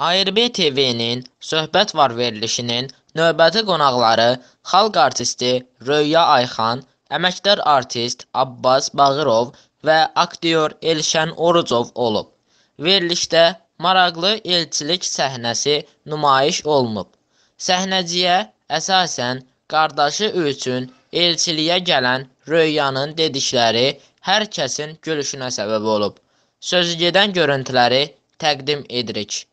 ARB TV-nin Söhbət var verilişinin növbəti qonaqları xalq artisti Röya Ayxan, əməkdar artist Abbas Bağırov və aktyor Elşən Orucov olub. Verilişdə maraqlı elçilik səhnəsi nümayiş olunub. Səhnəciyə əsasən qardaşı üçün elçiliyə gələn Röyanın dedikləri hər kəsin gülüşünə səbəb olub. Sözü gedən görüntüləri təqdim edirik.